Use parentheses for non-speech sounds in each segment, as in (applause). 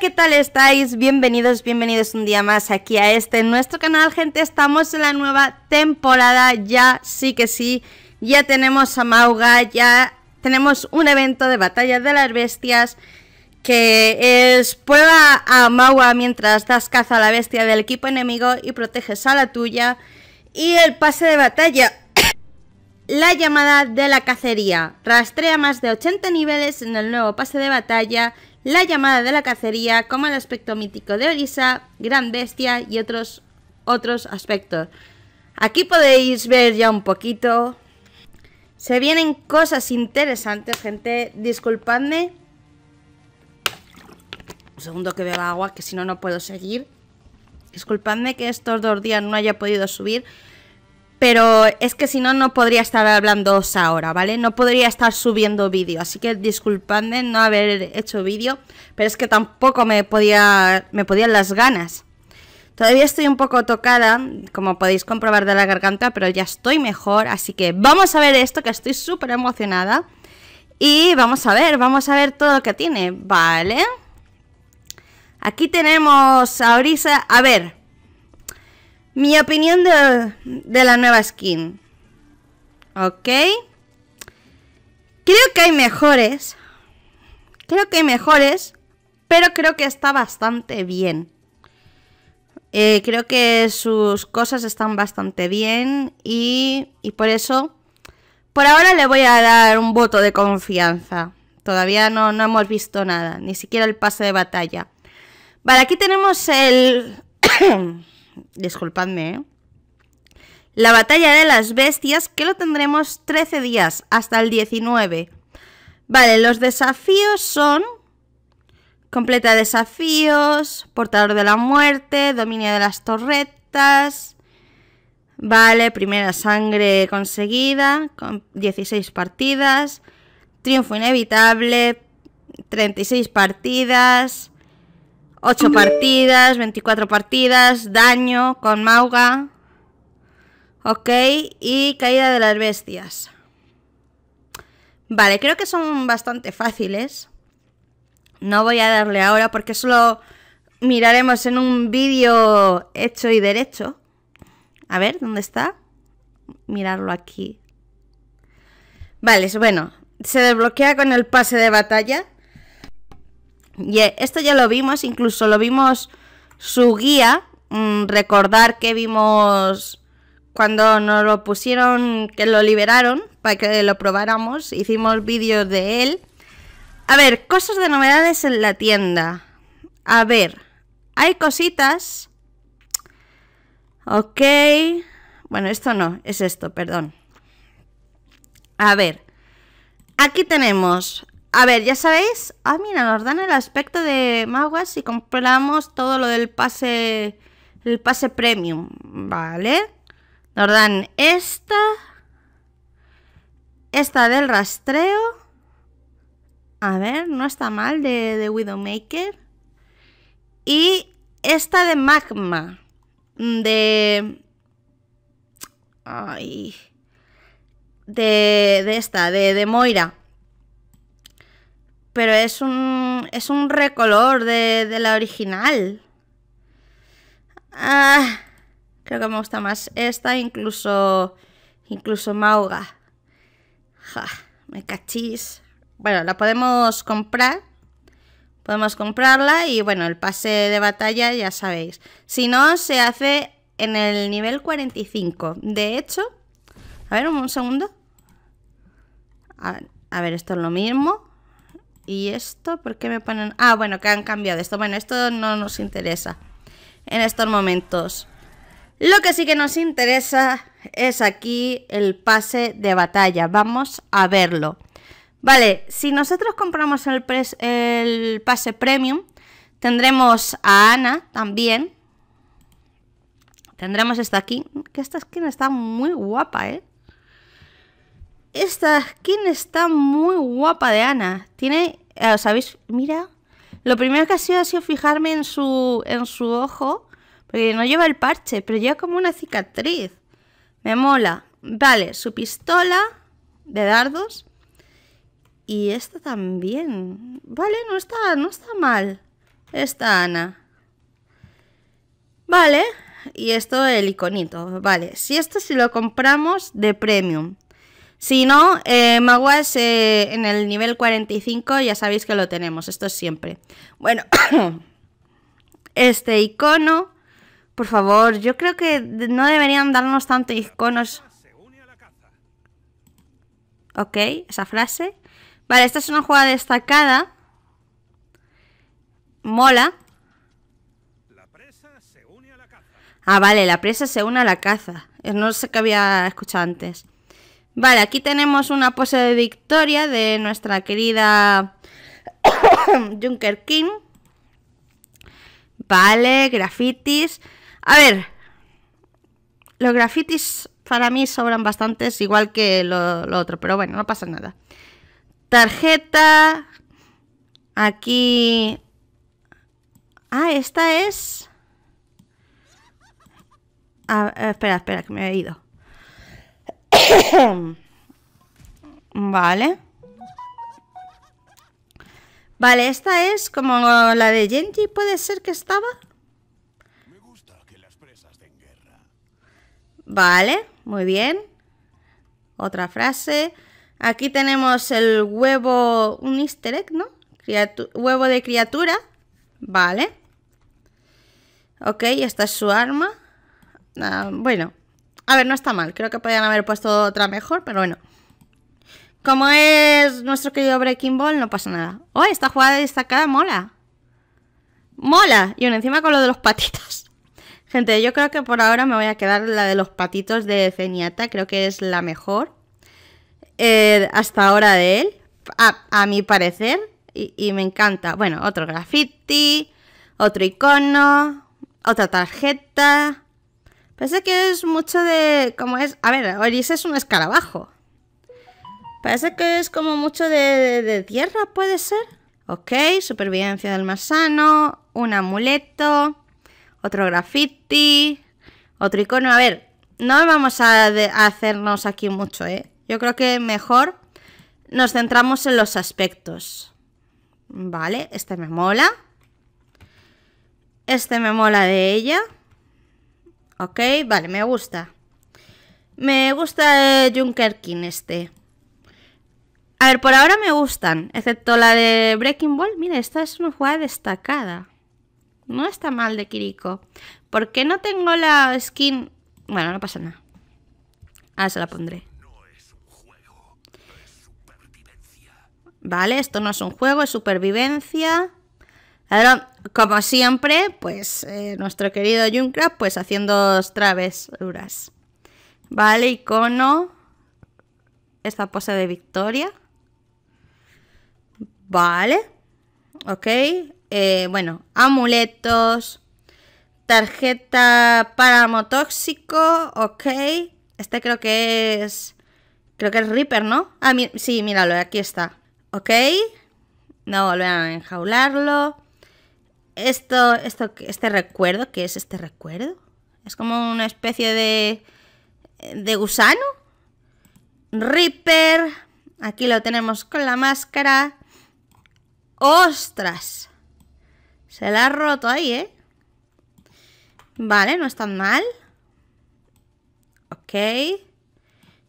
¿qué tal estáis? Bienvenidos, bienvenidos un día más aquí a este nuestro canal, gente. Estamos en la nueva temporada, ya sí que sí. Ya tenemos a Mauga, ya tenemos un evento de batalla de las bestias que es prueba a Mauga mientras das caza a la bestia del equipo enemigo y proteges a la tuya. Y el pase de batalla, (coughs) la llamada de la cacería. Rastrea más de 80 niveles en el nuevo pase de batalla la llamada de la cacería, como el aspecto mítico de Orisa, Gran Bestia y otros, otros aspectos. Aquí podéis ver ya un poquito. Se vienen cosas interesantes, gente. Disculpadme. Un segundo que beba agua, que si no, no puedo seguir. Disculpadme que estos dos días no haya podido subir pero es que si no, no podría estar hablando ahora, ¿vale? No podría estar subiendo vídeo, así que disculpadme no haber hecho vídeo, pero es que tampoco me podía, me podían las ganas. Todavía estoy un poco tocada, como podéis comprobar de la garganta, pero ya estoy mejor, así que vamos a ver esto, que estoy súper emocionada. Y vamos a ver, vamos a ver todo lo que tiene, ¿vale? Aquí tenemos a a ver, mi opinión de, la nueva skin. Ok. Creo que hay mejores. Creo que hay mejores. Pero creo que está bastante bien. Eh, creo que sus cosas están bastante bien. Y, por eso. Por ahora le voy a dar un voto de confianza. Todavía no, no hemos visto nada. Ni siquiera el pase de batalla. Vale, aquí tenemos el disculpadme, ¿eh? La batalla de las bestias, que lo tendremos 13 días, hasta el 19. Vale, los desafíos son... Completa desafíos, portador de la muerte, dominio de las torretas... Vale, primera sangre conseguida, con 16 partidas, triunfo inevitable, 36 partidas, 8 partidas, 24 partidas, daño con Mauga. Ok, y caída de las bestias. Vale, creo que son bastante fáciles. No voy a darle ahora porque solo miraremos en un vídeo hecho y derecho. A ver, ¿dónde está? Mirarlo aquí. Vale, bueno, se desbloquea con el pase de batalla. Y e, esto ya lo vimos, incluso lo vimos su guía. Mm, recordar que vimos cuando nos lo pusieron, que lo liberaron para que lo probáramos. Hicimos vídeos de él. A ver, cosas de novedades en la tienda. A ver, hay cositas. Ok. Bueno, esto no, es esto, perdón. A ver, aquí tenemos a ver, ya sabéis. Ah, mira, nos dan el aspecto de Maguas si compramos todo lo del pase. El pase premium. Vale. Nos dan esta. Esta del rastreo. A ver, no está mal de, Widowmaker. Y esta de Magma. De. Ay. De, de esta, de, de Moira. Pero es un, es un recolor de, la original. Ah, creo que me gusta más esta, incluso, incluso Mauga. me cachis. Bueno, la podemos comprar. Podemos comprarla y bueno, el pase de batalla ya sabéis. Si no, se hace en el nivel 45. De hecho, a ver, un, segundo. a ver, esto es lo mismo. ¿Y esto? ¿Por qué me ponen...? Ah, bueno, que han cambiado esto. Bueno, esto no nos interesa en estos momentos. Lo que sí que nos interesa es aquí el pase de batalla. Vamos a verlo. Vale, si nosotros compramos el, pase premium, tendremos a Ana también. Tendremos esta aquí, que esta skin está muy guapa, ¿eh? Esta skin está muy guapa de Ana. Tiene, eh, sabéis, Mira, lo primero que ha sido ha sido fijarme en su, en su ojo, porque no lleva el parche, pero lleva como una cicatriz. Me mola. Vale, su pistola de dardos. Y esta también. Vale, no está, no está mal. Esta Ana. Vale, y esto el iconito. Vale, si esto si lo compramos de premium. Si no, eh, eh, en el nivel 45, ya sabéis que lo tenemos, esto es siempre. Bueno, (coughs) este icono, por favor, yo creo que no deberían darnos tanto iconos. Ok, esa frase. Vale, esta es una jugada destacada. Mola. Ah, vale, la presa se une a la caza. Eh, no sé qué había escuchado antes. Vale, aquí tenemos una pose de victoria de nuestra querida (coughs) Junker King. Vale, grafitis. A ver, los grafitis para mí sobran bastantes, igual que lo, otro, pero bueno, no pasa nada. Tarjeta. Aquí... Ah, esta es... espera, espera, que me he ido. (coughs) vale. Vale, esta es como la de Genji, puede ser que estaba. Vale, muy bien. Otra frase. Aquí tenemos el huevo, un easter egg, ¿no? huevo de criatura. Vale. Ok, esta es su arma. Ah, bueno, a ver, no está mal. Creo que podían haber puesto otra mejor, pero bueno. Como es nuestro querido Breaking Ball, no pasa nada. ¡Oh, esta jugada destacada mola! ¡Mola! Y uno encima con lo de los patitos. (laughs) Gente, yo creo que por ahora me voy a quedar la de los patitos de ceñata Creo que es la mejor. Eh, hasta ahora de él. A, mi parecer. Y, y me encanta. Bueno, otro graffiti. Otro icono. Otra tarjeta. Parece que es mucho de... como es... A ver, Oris es un escarabajo. Parece que es como mucho de, de, tierra, ¿puede ser? Ok, supervivencia del más sano, un amuleto, otro graffiti, otro icono. A ver, no vamos a, a hacernos aquí mucho, ¿eh? Yo creo que mejor nos centramos en los aspectos. Vale, este me mola. Este me mola de ella. Ok, vale, me gusta. Me gusta el eh, Junker King este. A ver, por ahora me gustan, excepto la de Breaking Ball. Mira, esta es una jugada destacada. No está mal de Kiriko. ¿Por qué no tengo la skin? Bueno, no pasa nada. Ahora se la pondré. Vale, esto no es un juego, es supervivencia. Ahora, como siempre, pues eh, nuestro querido Junkrat, pues haciendo travesuras. Vale, icono. Esta pose de victoria. Vale. Ok. Eh, bueno, amuletos. Tarjeta para paramotóxico. Ok. Este creo que es... Creo que es Reaper, ¿no? Ah, sí, míralo, aquí está. Ok. No volver a enjaularlo esto, esto, este recuerdo, ¿qué es este recuerdo? Es como una especie de, de gusano. Reaper, aquí lo tenemos con la máscara. ¡Ostras! Se la ha roto ahí, ¿eh? Vale, no es tan mal. Ok.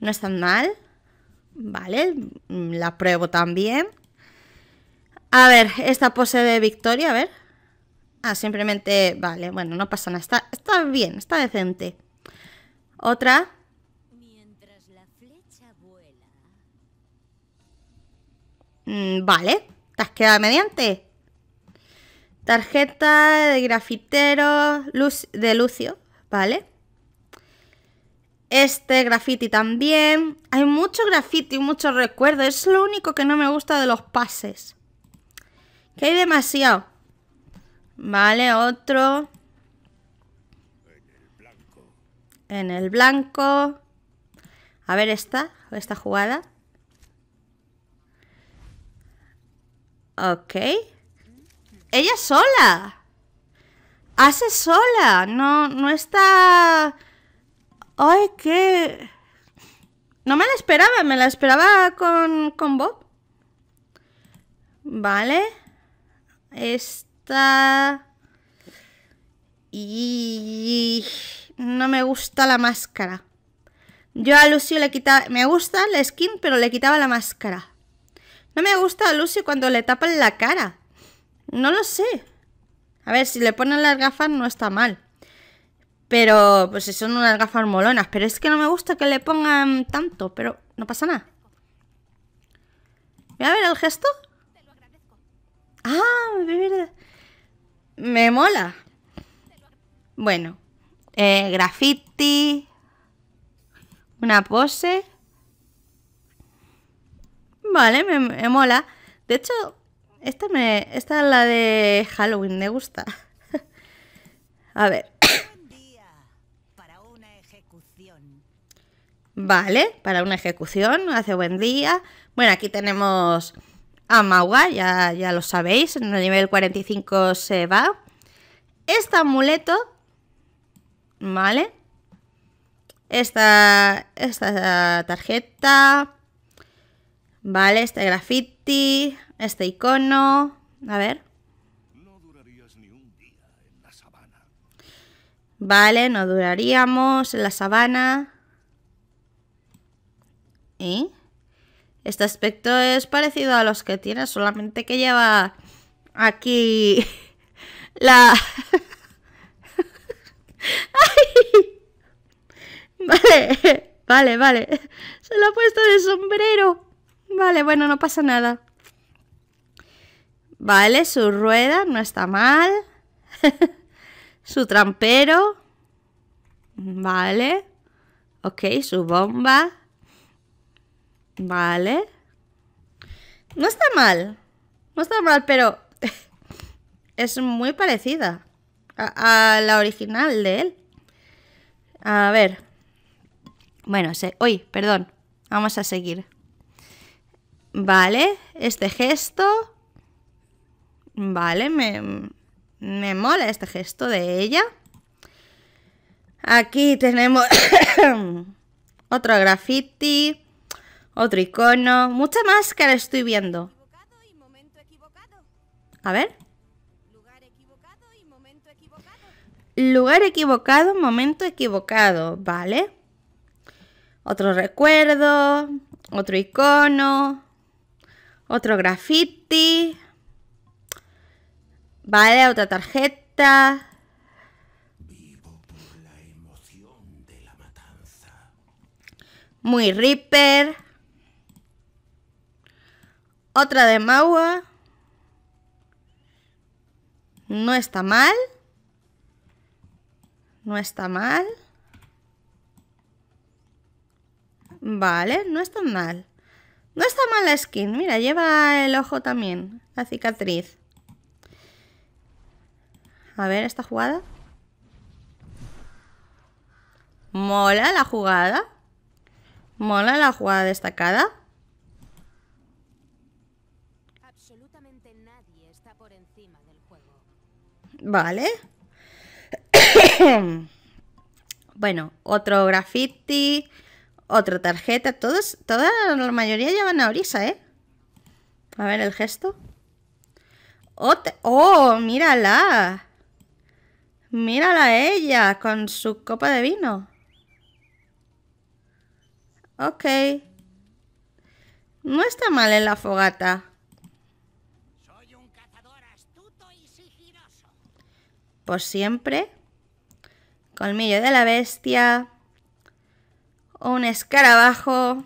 No es tan mal. Vale, la pruebo también. A ver, esta pose de victoria, a ver. Ah, simplemente, vale, bueno, no pasa nada. Está, bien, está decente. Otra. Mientras la flecha mm, vale, te has quedado mediante. Tarjeta de grafitero luz, de Lucio, ¿vale? Este graffiti también. Hay mucho graffiti, mucho recuerdo. Es lo único que no me gusta de los pases. Que hay demasiado. Vale, otro. En el blanco. A ver esta, esta jugada. Ok. Ella sola. Hace sola. No, no está... Ay, qué... No me la esperaba, me la esperaba con, con Bob. Vale. Este... Y no me gusta la máscara. Yo a Lucio le quitaba... Me gusta la skin, pero le quitaba la máscara. No me gusta a Lucio cuando le tapan la cara. No lo sé. A ver, si le ponen las gafas no está mal. Pero, pues si son unas gafas molonas. Pero es que no me gusta que le pongan tanto. Pero no pasa nada. Voy a ver el gesto. Ah, verdad. Me mola. Bueno, eh, graffiti, una pose. Vale, me, mola. De hecho, esta, me, esta es la de Halloween, me gusta. (laughs) A ver. Vale, para una ejecución, hace buen día. Bueno, aquí tenemos a ya, lo sabéis, en el nivel 45 se va. Este amuleto, ¿vale? Esta, esta tarjeta, ¿vale? Este graffiti, este icono, a ver. Vale, no duraríamos en la sabana. ¿Y? ¿Eh? Este aspecto es parecido a los que tiene, solamente que lleva aquí (laughs) la... (laughs) Vale, vale, vale. Se lo ha puesto de sombrero. Vale, bueno, no pasa nada. Vale, su rueda no está mal. (laughs) su trampero. Vale. Ok, su bomba. Vale. No está mal. No está mal, pero (laughs) es muy parecida a, la original de él. A ver. Bueno, se, perdón. Vamos a seguir. Vale, este gesto. Vale, me, me mola este gesto de ella. Aquí tenemos (coughs) otro graffiti. Otro icono. Mucha máscara estoy viendo. A ver. Lugar equivocado, momento equivocado. Vale. Otro recuerdo. Otro icono. Otro graffiti. Vale, otra tarjeta. Muy Reaper. Otra de Maua. No está mal. No está mal. Vale, no está mal. No está mal la skin. Mira, lleva el ojo también. La cicatriz. A ver, esta jugada. Mola la jugada. Mola la jugada destacada. encima del juego. Vale. (coughs) bueno, otro graffiti, otra tarjeta, todos, toda la mayoría llevan a Orisa, ¿eh? A ver el gesto. ¡Oh, mírala! Mírala ella con su copa de vino. Ok. No está mal en la fogata. por siempre, colmillo de la bestia, un escarabajo,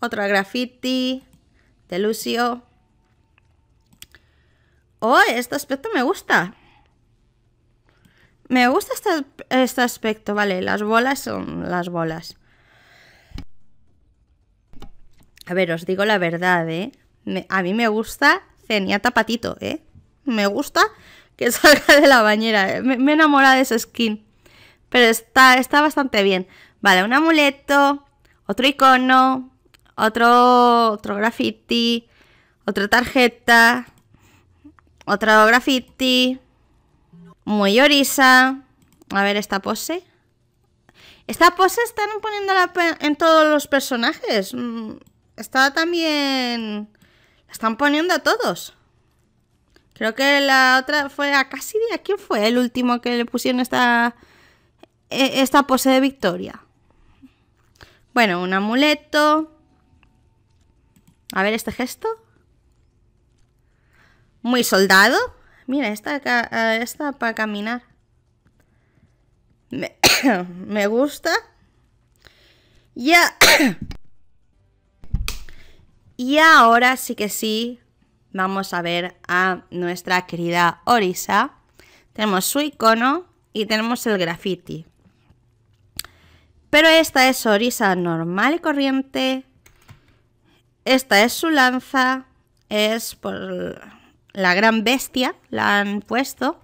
otro graffiti de Lucio. Oh, este aspecto me gusta. Me gusta este, este aspecto, vale, las bolas son las bolas. A ver, os digo la verdad, ¿eh? a mí me gusta Ceniata Patito, ¿eh? Me gusta que (laughs) salga de la bañera. Me, he enamora de ese skin. Pero está, está bastante bien. Vale, un amuleto, otro icono, otro, otro graffiti, otra tarjeta, otro graffiti, muy orisa. A ver esta pose. Esta pose están poniéndola en todos los personajes. Mm, está también... La están poniendo a todos. Creo que la otra fue a casi ¿A quién fue el último que le pusieron esta, e, esta pose de victoria? Bueno, un amuleto. A ver este gesto. Muy soldado. Mira, esta, esta para caminar. (coughs) Me, gusta. Ya. (coughs) y ahora sí que sí, vamos a ver a nuestra querida Orisa. Tenemos su icono y tenemos el graffiti. Pero esta es Orisa normal y corriente. Esta es su lanza. Es por la gran bestia, la han puesto.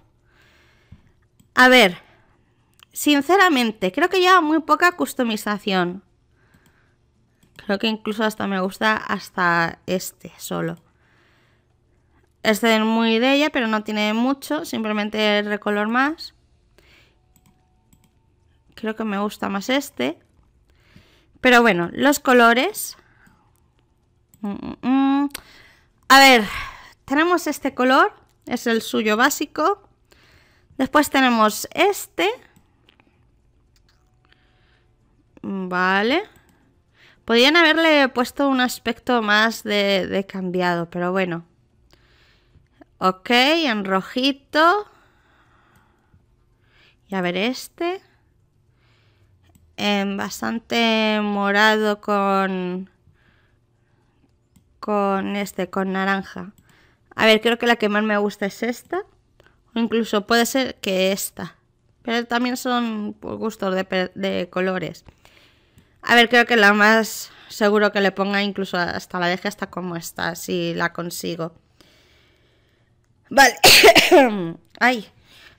A ver, sinceramente, creo que lleva muy poca customización. Creo que incluso hasta me gusta hasta este solo. Este es muy de ella, pero no tiene mucho, simplemente recolor más. Creo que me gusta más este. Pero bueno, los colores. Mm, mm, mm. A ver, tenemos este color, es el suyo básico. Después tenemos este. Vale. Podrían haberle puesto un aspecto más de cambiado, pero bueno. Ok, en rojito. Y a ver este. En bastante morado con... Con este, con naranja. A ver, creo que la que más me gusta es esta. O incluso puede ser que esta. Pero también son gustos de, colores. A ver, creo que la más seguro que le ponga incluso hasta la deje hasta como está, si la consigo. Vale. (coughs) Ay.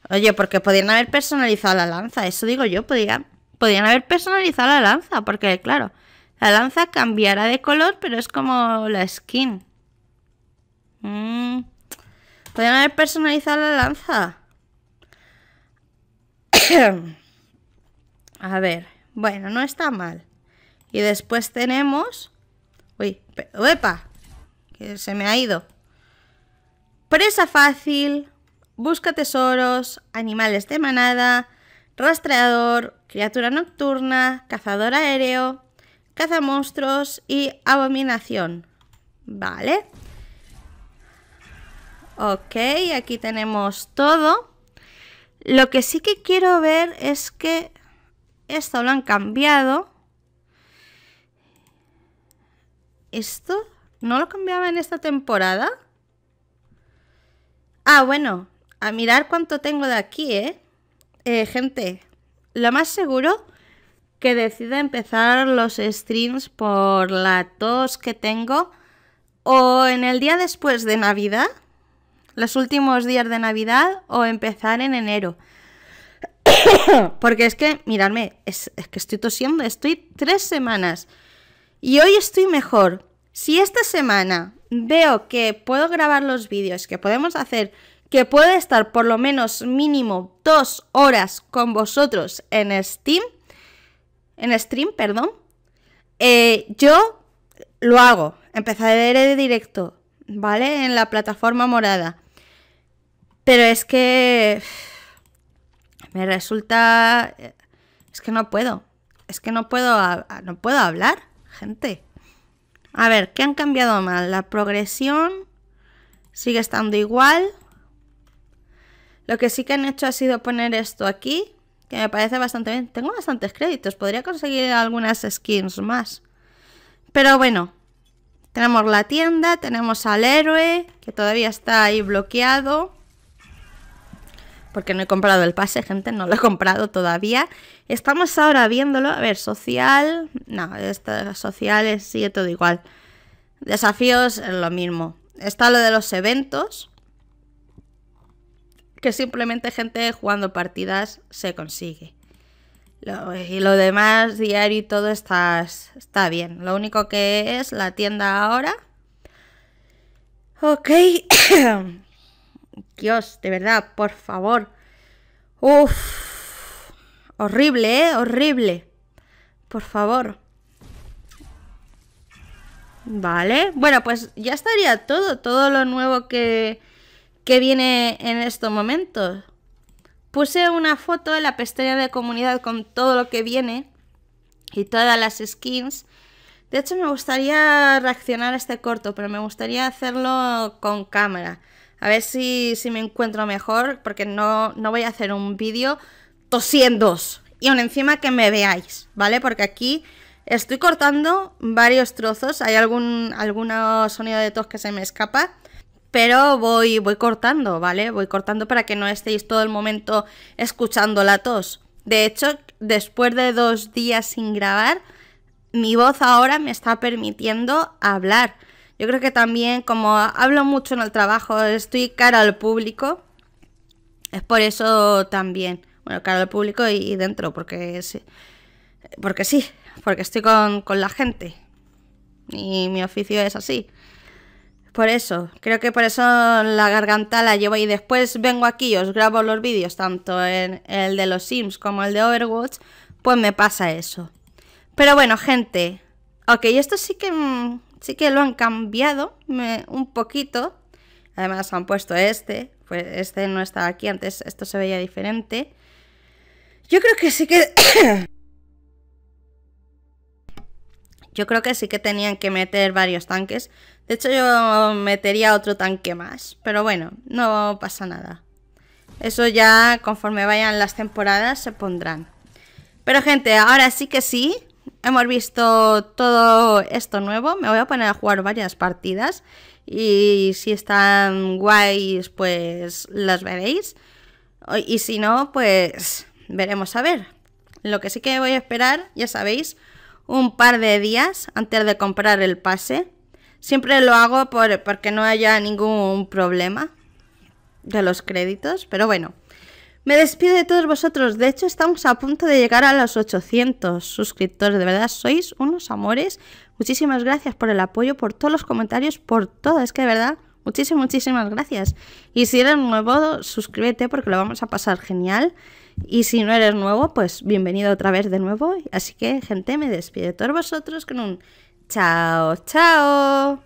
Oye, porque podrían haber personalizado la lanza. Eso digo yo, podrían haber personalizado la lanza. Porque, claro, la lanza cambiará de color, pero es como la skin. Mm. Podrían haber personalizado la lanza. (coughs) A ver. Bueno, no está mal. Y después tenemos... Uy, ¡uepa! Que se me ha ido. Presa fácil, busca tesoros, animales de manada, rastreador, criatura nocturna, cazador aéreo, caza monstruos y abominación. Vale. Ok, aquí tenemos todo. Lo que sí que quiero ver es que esto lo han cambiado. ¿Esto no lo cambiaba en esta temporada? Ah, bueno, a mirar cuánto tengo de aquí, ¿eh? ¿eh? gente, lo más seguro que decida empezar los streams por la tos que tengo o en el día después de Navidad, los últimos días de Navidad o empezar en enero. (coughs) Porque es que, mirarme es, que estoy tosiendo, estoy tres semanas y hoy estoy mejor. Si esta semana veo que puedo grabar los vídeos, que podemos hacer, que puedo estar por lo menos mínimo dos horas con vosotros en Steam, en stream, perdón, eh, yo lo hago. Empezaré de directo, ¿vale? En la plataforma morada. Pero es que me resulta es que no puedo, es que no puedo, no puedo hablar, gente. A ver, ¿qué han cambiado mal? La progresión sigue estando igual. Lo que sí que han hecho ha sido poner esto aquí, que me parece bastante bien. Tengo bastantes créditos, podría conseguir algunas skins más. Pero bueno, tenemos la tienda, tenemos al héroe, que todavía está ahí bloqueado porque no he comprado el pase, gente, no lo he comprado todavía. Estamos ahora viéndolo, a ver, social, no, social sociales sigue todo igual. Desafíos, lo mismo. Está lo de los eventos, que simplemente gente jugando partidas se consigue. y lo demás, diario y todo está, está bien. Lo único que es la tienda ahora. Ok. (coughs) Dios, de verdad, por favor. Uf. Horrible, ¿eh? Horrible. Por favor. Vale. Bueno, pues ya estaría todo. Todo lo nuevo que, que viene en estos momentos. Puse una foto en la pestaña de comunidad con todo lo que viene y todas las skins. De hecho, me gustaría reaccionar a este corto, pero me gustaría hacerlo con cámara. A ver si, si me encuentro mejor, porque no, no voy a hacer un vídeo tosiendo. Y aún encima que me veáis, ¿vale? Porque aquí estoy cortando varios trozos. Hay algún sonido de tos que se me escapa. Pero voy, voy cortando, ¿vale? Voy cortando para que no estéis todo el momento escuchando la tos. De hecho, después de dos días sin grabar, mi voz ahora me está permitiendo hablar. Yo creo que también, como hablo mucho en el trabajo, estoy cara al público. Es por eso también. Bueno, cara al público y, dentro, porque sí. Porque sí, porque estoy con, la gente. Y mi oficio es así. Por eso, creo que por eso la garganta la llevo y después vengo aquí y os grabo los vídeos, tanto en el de los Sims como el de Overwatch, pues me pasa eso. Pero bueno, gente, ok, esto sí que mm, sí que lo han cambiado un poquito. Además han puesto este, pues este no estaba aquí antes, esto se veía diferente. Yo creo que sí que... (coughs) yo creo que sí que tenían que meter varios tanques. De hecho yo metería otro tanque más, pero bueno, no pasa nada. Eso ya conforme vayan las temporadas se pondrán. Pero gente, ahora sí que sí, hemos visto todo esto nuevo. Me voy a poner a jugar varias partidas y si están guays, pues las veréis. Y si no, pues veremos a ver. Lo que sí que voy a esperar, ya sabéis, un par de días antes de comprar el pase. Siempre lo hago por, porque no haya ningún problema de los créditos, pero bueno. Me despido de todos vosotros. De hecho, estamos a punto de llegar a los 800 suscriptores. De verdad, sois unos amores. Muchísimas gracias por el apoyo, por todos los comentarios, por todo. Es que de verdad, muchísimas, muchísimas gracias. Y si eres nuevo, suscríbete porque lo vamos a pasar genial. Y si no eres nuevo, pues bienvenido otra vez de nuevo. Así que, gente, me despido de todos vosotros con un chao, chao.